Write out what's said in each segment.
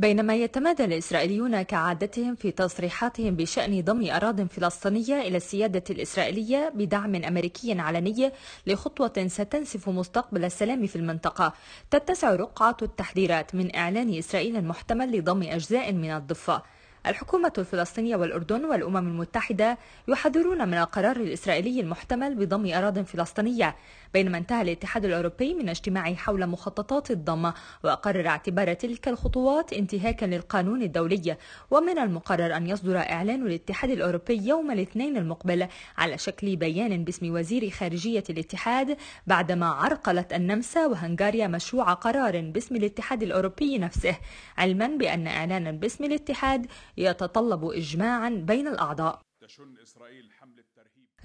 بينما يتمادى الإسرائيليون كعادتهم في تصريحاتهم بشأن ضم أراض فلسطينية إلى السيادة الإسرائيلية بدعم أمريكي علني لخطوة ستنسف مستقبل السلام في المنطقة تتسع رقعة التحذيرات من إعلان إسرائيل المحتمل لضم أجزاء من الضفة الحكومة الفلسطينية والأردن والأمم المتحدة يحذرون من القرار الإسرائيلي المحتمل بضم أراض فلسطينية بينما انتهى الاتحاد الأوروبي من اجتماعه حول مخططات الضم وقرر اعتبار تلك الخطوات انتهاكا للقانون الدولي ومن المقرر أن يصدر إعلان الاتحاد الأوروبي يوم الاثنين المقبل على شكل بيان باسم وزير خارجية الاتحاد بعدما عرقلت النمسا وهنغاريا مشروع قرار باسم الاتحاد الأوروبي نفسه علما بأن إعلانا باسم الاتحاد يتطلب إجماعا بين الأعضاء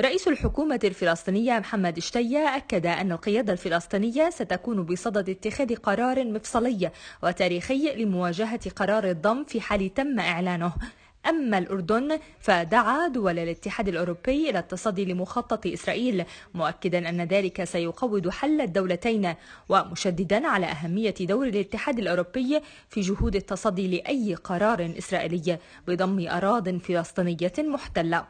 رئيس الحكومة الفلسطينية محمد شتية أكد أن القيادة الفلسطينية ستكون بصدد اتخاذ قرار مفصلي وتاريخي لمواجهة قرار الضم في حال تم إعلانه أما الأردن فدعا دول الاتحاد الأوروبي إلى التصدي لمخطط إسرائيل مؤكدا أن ذلك سيقود حل الدولتين ومشددا على أهمية دور الاتحاد الأوروبي في جهود التصدي لأي قرار إسرائيلي بضم أراض فلسطينية محتلة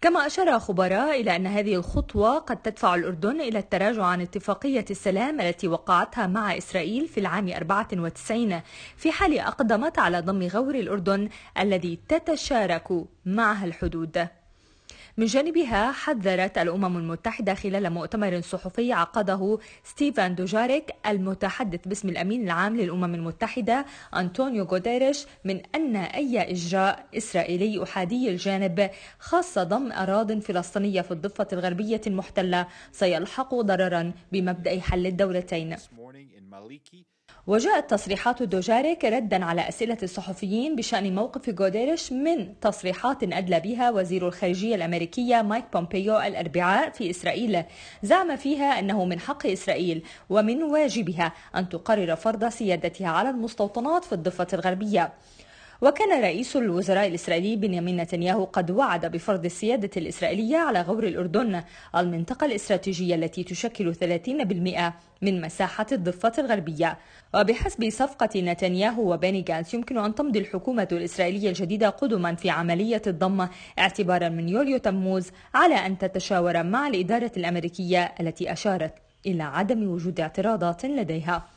كما أشار خبراء إلى أن هذه الخطوة قد تدفع الأردن إلى التراجع عن اتفاقية السلام التي وقعتها مع إسرائيل في العام 94 في حال أقدمت على ضم غور الأردن الذي تتشارك معها الحدود من جانبها حذرت الأمم المتحدة خلال مؤتمر صحفي عقده ستيفان دوجاريك المتحدث باسم الأمين العام للأمم المتحدة أنطونيو غوديريش من أن أي إجراء إسرائيلي أحادي الجانب خاصة ضم أراض فلسطينية في الضفة الغربية المحتلة سيلحق ضررا بمبدأ حل الدولتين. وجاءت تصريحات دوجاريك ردا على أسئلة الصحفيين بشأن موقف غوديريش من تصريحات أدلى بها وزير الخارجية الأمريكية مايك بومبيو الأربعاء في إسرائيل زعم فيها أنه من حق إسرائيل ومن واجبها أن تقرر فرض سيادتها على المستوطنات في الضفة الغربية وكان رئيس الوزراء الإسرائيلي بنيامين نتنياهو قد وعد بفرض السيادة الإسرائيلية على غور الأردن المنطقة الاستراتيجية التي تشكل 30% من مساحة الضفة الغربية وبحسب صفقة نتنياهو وباني جانس يمكن أن تمضي الحكومة الإسرائيلية الجديدة قدما في عملية الضم اعتبارا من يوليو تموز على أن تتشاور مع الإدارة الأمريكية التي أشارت إلى عدم وجود اعتراضات لديها